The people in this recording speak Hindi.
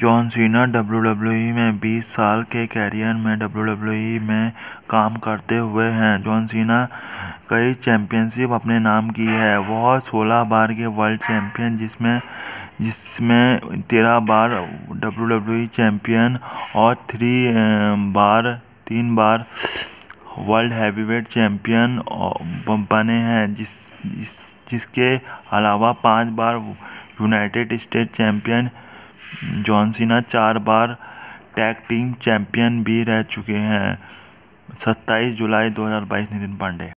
जॉन सीना डब्ल्यू e में 20 साल के कैरियर में डब्ल्यू e में काम करते हुए हैं जॉन सीना कई चैंपियनशिप अपने नाम की है वह 16 बार के वर्ल्ड चैंपियन जिसमें जिसमें तेरह बार डब्ल्यू e चैंपियन और थ्री बार तीन बार वर्ल्ड हैवीवेट चैंपियन बने हैं जिस, जिस जिसके अलावा पांच बार United State champion John Cena चार बार टैग टीम चैंपियन भी रह चुके हैं 27 जुलाई 2022 नितिन पांडे